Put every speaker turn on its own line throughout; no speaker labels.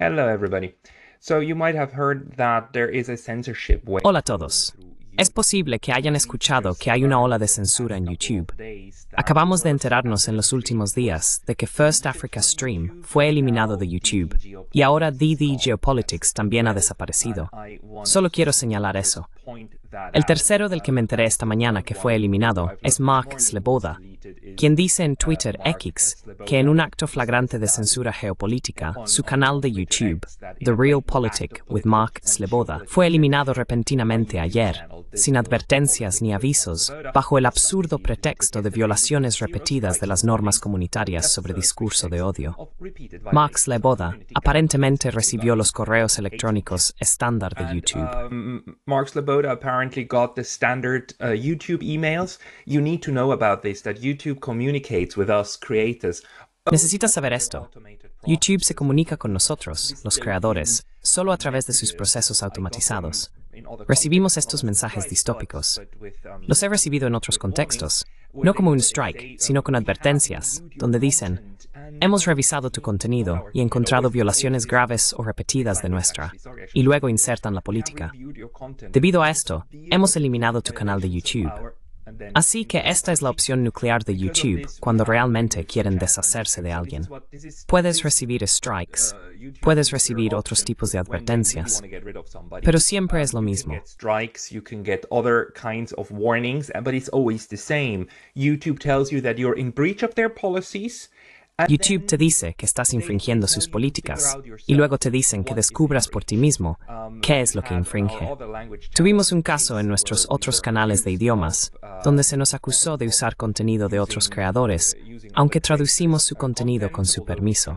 Hello everybody. So you might have heard that there is a censorship wave.
Hola todos. Es posible que hayan escuchado que hay una ola de censura en YouTube. Acabamos de enterarnos en los últimos días de que First Africa Stream fue eliminado de YouTube y ahora DD Geopolitics también ha desaparecido. Solo quiero señalar eso. El tercero del que me enteré esta mañana que fue eliminado es Mark Sleboda, quien dice en Twitter X que en un acto flagrante de censura geopolítica, su canal de YouTube, The Real Politic with Mark Sleboda, fue eliminado repentinamente ayer sin advertencias ni avisos, bajo el absurdo pretexto de violaciones repetidas de las normas comunitarias sobre discurso de odio. Max Leboda aparentemente recibió los correos electrónicos estándar de YouTube. Necesitas saber esto. YouTube se comunica con nosotros, los creadores, solo a través de sus procesos automatizados. Recibimos estos mensajes distópicos. Um, los he recibido en otros contextos, no como un strike, um, sino con advertencias, donde dicen, hemos revisado tu contenido y encontrado violaciones graves o repetidas de nuestra, y luego insertan la política. Debido a esto, hemos eliminado tu canal de YouTube. Así que esta es la opción nuclear de YouTube cuando realmente quieren deshacerse de alguien. Puedes recibir strikes, puedes recibir otros tipos de advertencias, pero siempre es lo mismo.
YouTube tells you
that you're in breach of their policies YouTube te dice que estás infringiendo sus políticas y luego te dicen que descubras por ti mismo qué es lo que infringe. Tuvimos un caso en nuestros otros canales de idiomas donde se nos acusó de usar contenido de otros creadores, aunque traducimos su contenido con su permiso.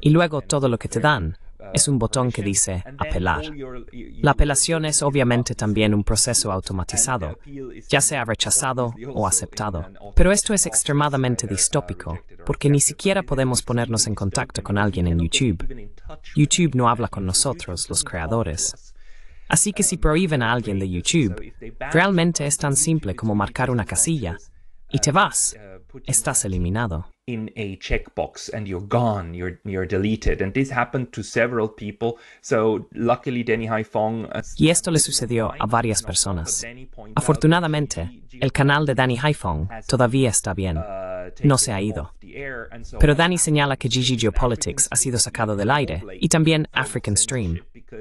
Y luego todo lo que te dan es un botón que dice apelar. La apelación es obviamente también un proceso automatizado, ya sea rechazado o aceptado. Pero esto es extremadamente distópico, porque ni siquiera podemos ponernos en contacto con alguien en YouTube. YouTube no habla con nosotros, los creadores. Así que si prohíben a alguien de YouTube, realmente es tan simple como marcar una casilla y te vas. Estás eliminado.
In a checkbox and you're gone, you're, you're deleted. And this happened to several people. So luckily Danny Haifong. Uh,
y esto le sucedió a varias personas. Uh, Afortunadamente, el canal de Danny Haifong todavía está bien. Uh, no se ha ido. Pero Danny señala que Gigi Geopolitics ha sido sacado del aire y también African Stream.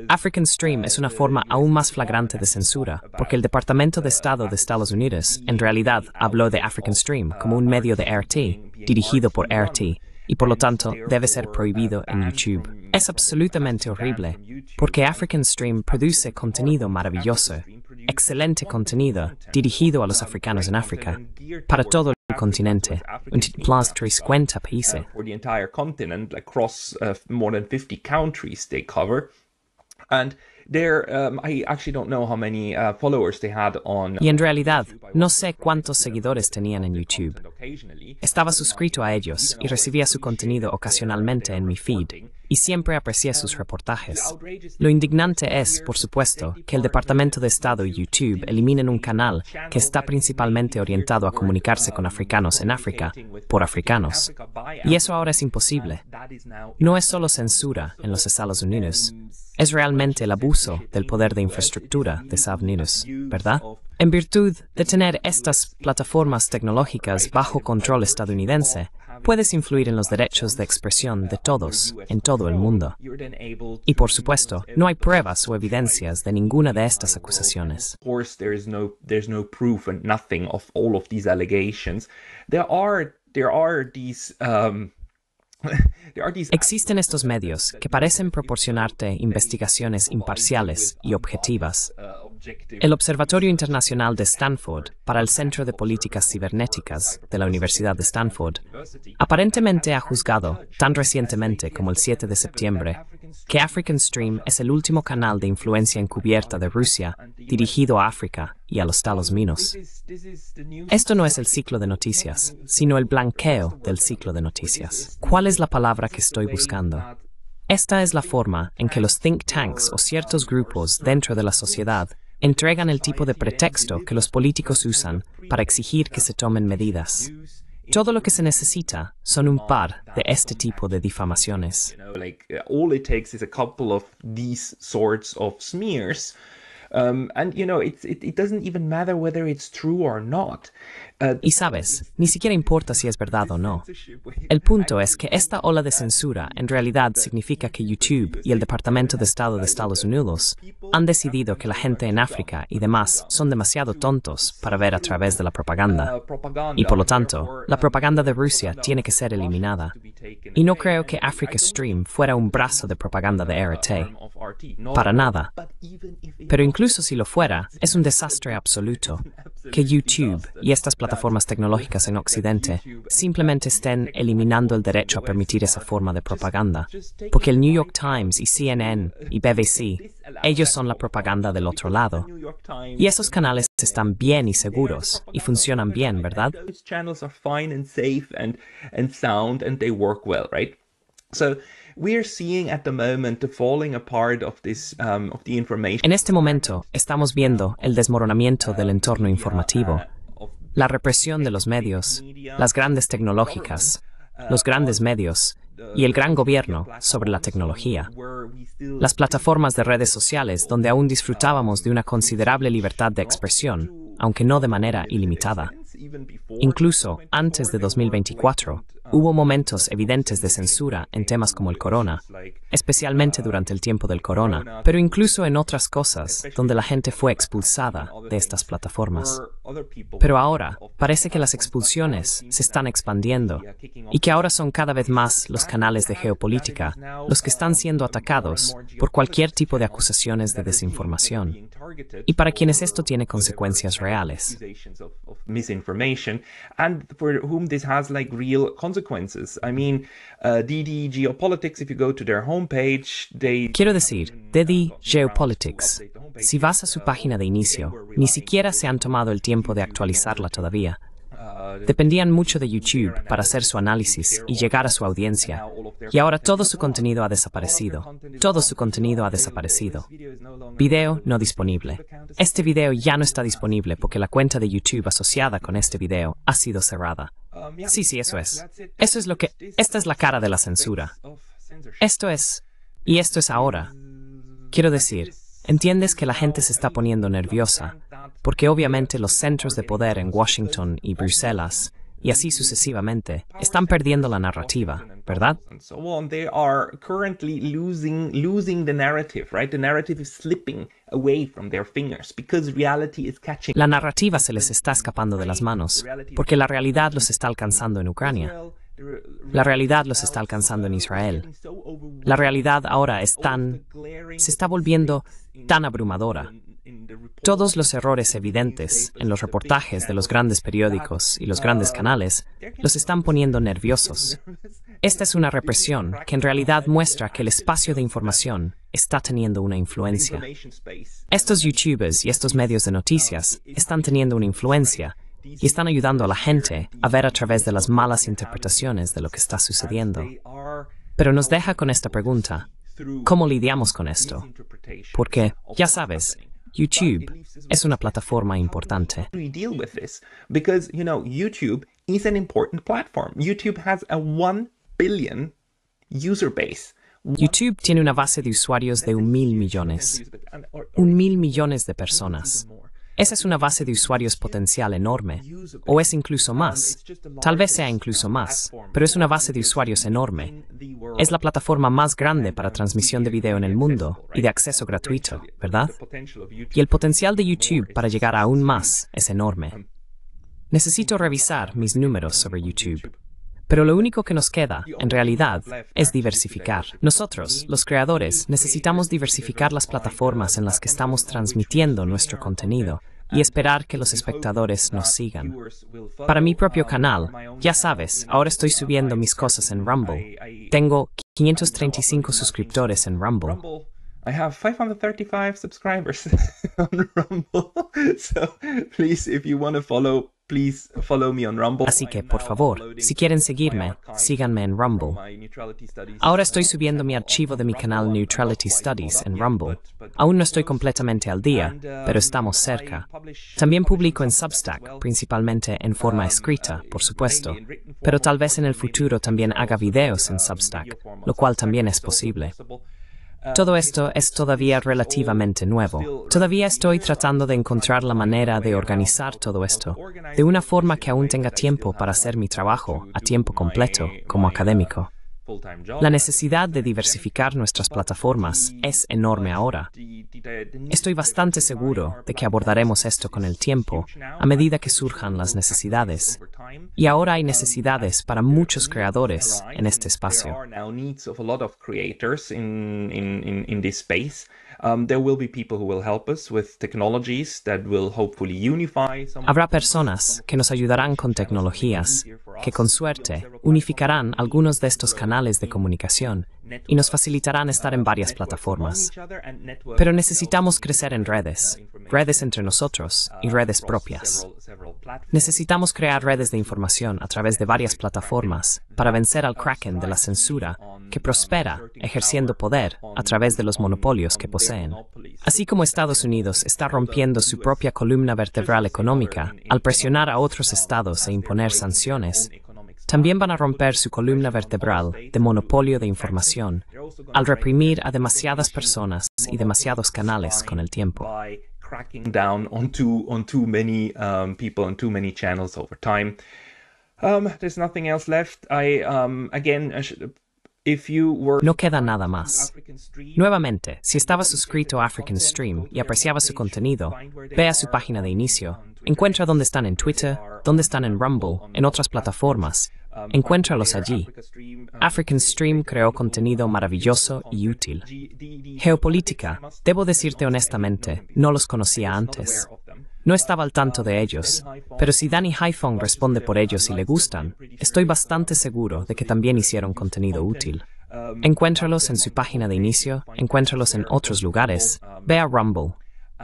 African Stream es una forma aún más flagrante de censura, porque el Departamento de Estado de Estados Unidos en realidad habló de African Stream como un medio de RT, dirigido por RT, y por lo tanto debe ser prohibido en YouTube. Es absolutamente horrible, porque African Stream produce contenido maravilloso, excelente contenido dirigido a los africanos en África, para todo continente, un plus 50 países. Uh,
for the entire continent, across uh, more than 50 countries they cover. And um, I actually don't know how many, uh, followers they had on... Y en
realidad, no sé cuántos seguidores tenían en YouTube. Estaba suscrito a ellos y recibía su contenido ocasionalmente en mi feed, y siempre aprecié sus um, reportajes. Lo indignante es, por supuesto, que el Departamento de Estado y YouTube eliminen un canal que está principalmente orientado a comunicarse uh, con africanos en África, por africanos. Y eso ahora es imposible. Uh, no es solo censura en los Estados Unidos, um, es realmente el abuso del poder de infraestructura de Estados Unidos, ¿verdad? En virtud de tener estas plataformas tecnológicas bajo control estadounidense, puedes influir en los derechos de expresión de todos en todo el mundo. Y por supuesto, no hay pruebas o evidencias de ninguna de estas acusaciones. Existen estos medios que parecen proporcionarte investigaciones imparciales y objetivas uh, el Observatorio Internacional de Stanford para el Centro de Políticas Cibernéticas de la Universidad de Stanford aparentemente ha juzgado, tan recientemente como el 7 de septiembre, que African Stream es el último canal de influencia encubierta de Rusia dirigido a África y a los talos minos. Esto no es el ciclo de noticias, sino el blanqueo del ciclo de noticias. ¿Cuál es la palabra que estoy buscando? Esta es la forma en que los think tanks o ciertos grupos dentro de la sociedad entregan el tipo de pretexto que los políticos usan para exigir que se tomen medidas. Todo lo que se necesita son un par de este tipo de difamaciones y sabes, ni siquiera importa si es verdad o no. El punto es que esta ola de censura en realidad significa que YouTube y el Departamento de Estado de Estados Unidos han decidido que la gente en África y demás son demasiado tontos para ver a través de la propaganda. Uh, y por lo tanto, la uh, propaganda de Rusia tiene que ser eliminada. Y no creo que Africa Stream fuera un brazo de propaganda de RT.
Para nada.
Pero incluso incluso si lo fuera, es un desastre absoluto que YouTube y estas plataformas tecnológicas en Occidente simplemente estén eliminando el derecho a permitir esa forma de propaganda, porque el New York Times y CNN y BBC, ellos son la propaganda del otro lado. Y esos canales están bien y seguros y funcionan bien, ¿verdad? En este momento estamos viendo el desmoronamiento del entorno informativo, la represión de los medios, las grandes tecnológicas, los grandes medios y el gran gobierno sobre la tecnología. Las plataformas de redes sociales donde aún disfrutábamos de una considerable libertad de expresión, aunque no de manera ilimitada. Incluso antes de 2024, Hubo momentos evidentes de censura en temas como el corona, especialmente durante el tiempo del corona, pero incluso en otras cosas donde la gente fue expulsada de estas plataformas. Pero ahora parece que las expulsiones se están expandiendo y que ahora son cada vez más los canales de geopolítica los que están siendo atacados por cualquier tipo de acusaciones de desinformación y para quienes esto tiene consecuencias reales.
Quiero
decir, DD mm, uh, Geopolitics. Si vas a su página de inicio, ni siquiera se han tomado el tiempo de actualizarla todavía dependían mucho de YouTube para hacer su análisis y llegar a su audiencia. Y ahora todo su contenido ha desaparecido. Todo su contenido ha desaparecido. Video no disponible. Este video ya no está disponible porque la cuenta de YouTube asociada con este video ha sido cerrada. Sí, sí, eso es. Eso es lo que... Esta es la cara de la censura. Esto es... Y esto es ahora. Quiero decir, Entiendes que la gente se está poniendo nerviosa, porque obviamente los centros de poder en Washington y Bruselas, y así sucesivamente, están perdiendo la narrativa, ¿verdad? La narrativa se les está escapando de las manos, porque la realidad los está alcanzando en Ucrania. La realidad los está alcanzando en Israel. La realidad ahora es tan, se está volviendo tan abrumadora. Todos los errores evidentes en los reportajes de los grandes periódicos y los grandes canales los están poniendo nerviosos. Esta es una represión que en realidad muestra que el espacio de información está teniendo una influencia. Estos youtubers y estos medios de noticias están teniendo una influencia y están ayudando a la gente a ver a través de las malas interpretaciones de lo que está sucediendo. Pero nos deja con esta pregunta, ¿cómo lidiamos con esto? Porque, ya sabes, YouTube es una plataforma importante. YouTube tiene una base de usuarios de un mil millones. Un mil millones de personas. Esa es una base de usuarios potencial enorme, o es incluso más, tal vez sea incluso más, pero es una base de usuarios enorme. Es la plataforma más grande para transmisión de video en el mundo y de acceso gratuito, ¿verdad? Y el potencial de YouTube para llegar aún más es enorme. Necesito revisar mis números sobre YouTube. Pero lo único que nos queda, en realidad, es diversificar. Nosotros, los creadores, necesitamos diversificar las plataformas en las que estamos transmitiendo nuestro contenido y esperar que los espectadores nos sigan. Para mi propio canal, ya sabes, ahora estoy subiendo mis cosas en Rumble. Tengo 535 suscriptores en Rumble. I 535 subscribers on Rumble. Así que, por favor, si quieren seguirme, síganme en Rumble. Ahora estoy subiendo mi archivo de mi canal Neutrality Studies en Rumble. Aún no estoy completamente al día, um, pero estamos cerca. También publico en Substack, principalmente en forma um, escrita, uh, por supuesto, pero tal vez en el futuro también haga videos en um, Substack, lo cual también es posible. Todo esto es todavía relativamente nuevo. Todavía estoy tratando de encontrar la manera de organizar todo esto, de una forma que aún tenga tiempo para hacer mi trabajo a tiempo completo como académico. La necesidad de diversificar nuestras plataformas es enorme ahora. Estoy bastante seguro de que abordaremos esto con el tiempo, a medida que surjan las necesidades, y ahora hay um, necesidades para muchos creadores en este espacio. Habrá personas que nos ayudarán con tecnologías que con suerte unificarán algunos de estos canales de comunicación y nos facilitarán estar en varias plataformas. Pero necesitamos crecer en redes, redes entre nosotros y redes propias. Necesitamos crear redes de información a través de varias plataformas para vencer al kraken de la censura que prospera ejerciendo poder a través de los monopolios que poseen. Así como Estados Unidos está rompiendo su propia columna vertebral económica al presionar a otros estados e imponer sanciones, también van a romper su columna vertebral de monopolio de información al reprimir a demasiadas personas y demasiados canales con el tiempo. No queda nada más. Nuevamente, si estabas suscrito a African Stream y apreciaba su contenido, ve a su página de inicio, encuentra dónde están en Twitter, dónde están en Rumble, en otras plataformas, um, encuéntralos allí. Um, African Stream creó contenido maravilloso y útil. Geopolítica, debo decirte honestamente, no los conocía antes. No estaba al tanto de ellos, pero si Danny Hyphon responde por ellos y le gustan, estoy bastante seguro de que también hicieron contenido útil. Encuéntralos en su página de inicio, encuéntralos en otros lugares, ve a Rumble.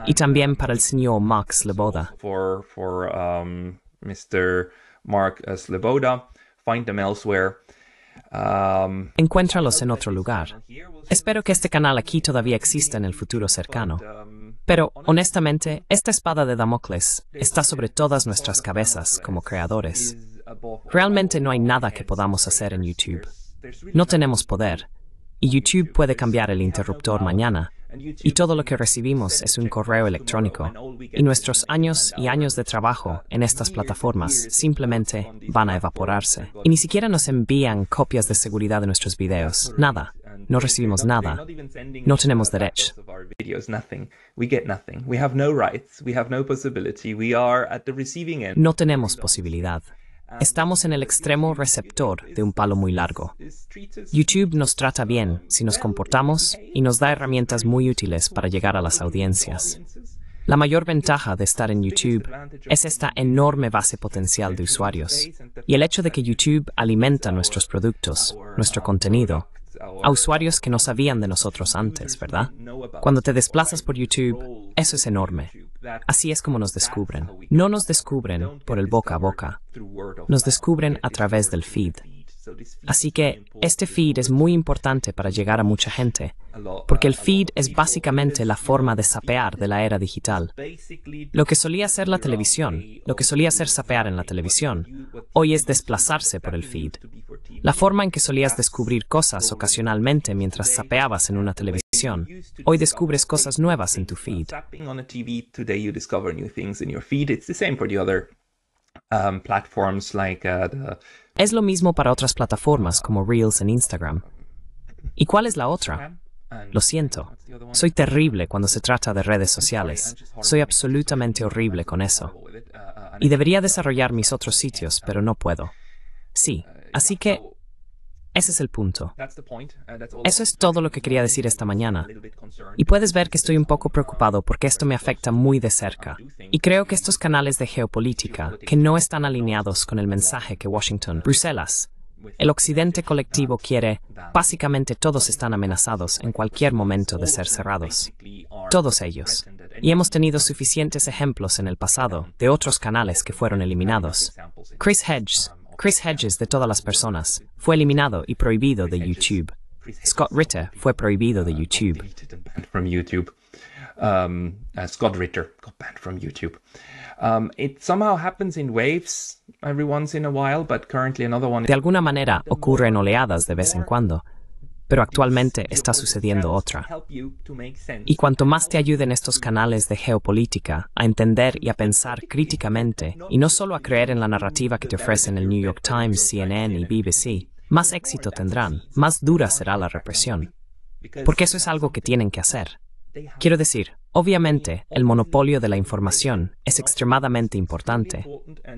Y también para el señor Mark Sleboda,
um,
uh, um, Encuéntralos en otro lugar. Espero que este canal aquí todavía exista en el futuro cercano. Um, pero, honestamente, esta espada de Damocles está sobre todas nuestras cabezas como creadores. Realmente no hay nada que podamos hacer en YouTube. No tenemos poder, y YouTube puede cambiar el interruptor mañana, y todo lo que recibimos es un correo electrónico, y nuestros años y años de trabajo en estas plataformas simplemente van a evaporarse, y ni siquiera nos envían copias de seguridad de nuestros videos, nada no recibimos nada. No tenemos derecho. No tenemos posibilidad. Estamos en el extremo receptor de un palo muy largo. YouTube nos trata bien si nos comportamos y nos da herramientas muy útiles para llegar a las audiencias. La mayor ventaja de estar en YouTube es esta enorme base potencial de usuarios y el hecho de que YouTube alimenta nuestros productos, nuestro contenido, a usuarios que no sabían de nosotros antes, ¿verdad? Cuando te desplazas por YouTube, eso es enorme. Así es como nos descubren. No nos descubren por el boca a boca, nos descubren a través del feed. Así que este, este feed es muy importante para llegar a mucha gente, porque el feed es básicamente la forma de sapear de la era digital. Lo que solía ser la televisión, lo que solía ser sapear en la televisión, hoy es desplazarse por el feed. La forma en que solías descubrir cosas ocasionalmente mientras sapeabas en una televisión Hoy descubres cosas nuevas en tu feed.
Um, uh,
es lo mismo para otras plataformas como Reels en Instagram. ¿Y cuál es la otra? Lo siento, soy terrible cuando se trata de redes sociales. Soy absolutamente horrible con eso. Uh, uh, y debería desarrollar mis otros sitios, pero no puedo. Sí, así que ese es el punto. Eso es todo lo que quería decir esta mañana. Y puedes ver que estoy un poco preocupado porque esto me afecta muy de cerca. Y creo que estos canales de geopolítica, que no están alineados con el mensaje que Washington, Bruselas, el occidente colectivo quiere, básicamente todos están amenazados en cualquier momento de ser cerrados. Todos ellos. Y hemos tenido suficientes ejemplos en el pasado de otros canales que fueron eliminados. Chris Hedges, um, Chris Hedges de Todas las Personas fue eliminado y prohibido de YouTube. Scott Ritter fue prohibido de YouTube. Scott Ritter banned from YouTube. Um, uh, de alguna manera ocurre en oleadas de vez en cuando, pero actualmente está sucediendo otra. Y cuanto más te ayuden estos canales de geopolítica a entender y a pensar críticamente, y no solo a creer en la narrativa que te ofrecen el New York Times, CNN y BBC, más éxito tendrán, más dura será la represión. Porque eso es algo que tienen que hacer. Quiero decir, obviamente, el monopolio de la información es extremadamente importante,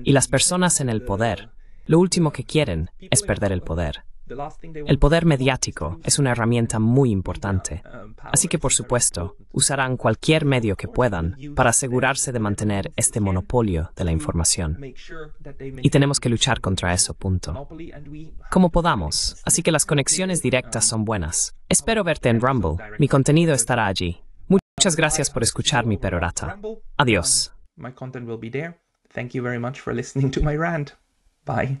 y las personas en el poder, lo último que quieren es perder el poder. El poder mediático es una herramienta muy importante,
uh, así
que por supuesto usarán cualquier medio que puedan para asegurarse de mantener este monopolio de la información. Y tenemos que luchar contra eso, punto. Como podamos, así que las conexiones directas um, son buenas. Espero um, verte en Rumble, mi contenido estará allí. Muchas gracias por escuchar mi perorata. Adiós. Bye.